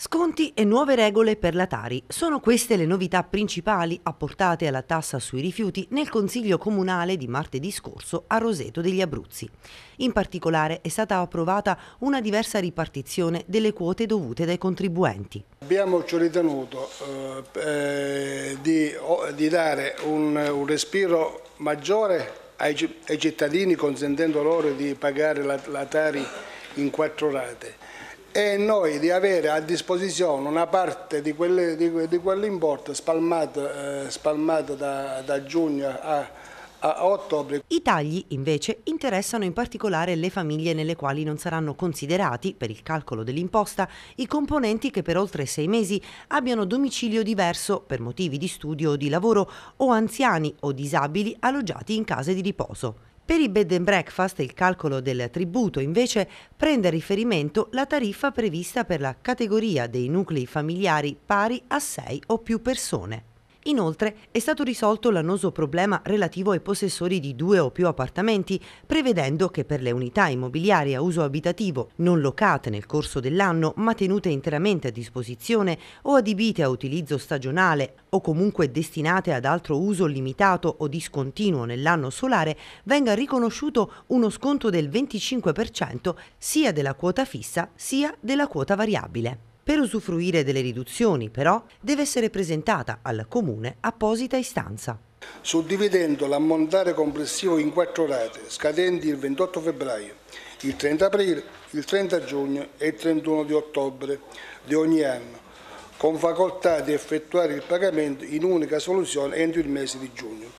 Sconti e nuove regole per la Tari. Sono queste le novità principali apportate alla tassa sui rifiuti nel Consiglio Comunale di martedì scorso a Roseto degli Abruzzi. In particolare è stata approvata una diversa ripartizione delle quote dovute dai contribuenti. Abbiamo ritenuto eh, eh di, di, dare un, un respiro maggiore ai, ai, cittadini consentendo loro di pagare la, la Tari in quattro rate e noi di avere a disposizione una parte di, quell'importo spalmato, eh, spalmato da, da, giugno a a ottobre. I tagli invece interessano in particolare le famiglie nelle quali non saranno considerati, per il calcolo dell'imposta, i componenti che per oltre sei mesi abbiano domicilio diverso per motivi di studio o di lavoro o anziani o disabili alloggiati in case di riposo. Per i bed and breakfast il calcolo del tributo invece prende a riferimento la tariffa prevista per la categoria dei nuclei familiari pari a 6 o più persone. Inoltre è stato risolto l'annoso problema relativo ai possessori di due o più appartamenti, prevedendo che per le unità immobiliari a uso abitativo non locate nel corso dell'anno ma tenute interamente a disposizione o adibite a utilizzo stagionale o comunque destinate ad altro uso limitato o discontinuo nell'anno solare, venga riconosciuto uno sconto del 25% sia della quota fissa sia della quota variabile. Per usufruire delle riduzioni, però, deve essere presentata al Comune apposita istanza. Suddividendo l'ammontare complessivo in quattro rate, scadenti il 28 febbraio, il 30 aprile, il 30 giugno e il 31 di ottobre di ogni anno, con facoltà di effettuare il pagamento in unica soluzione entro il mese di giugno.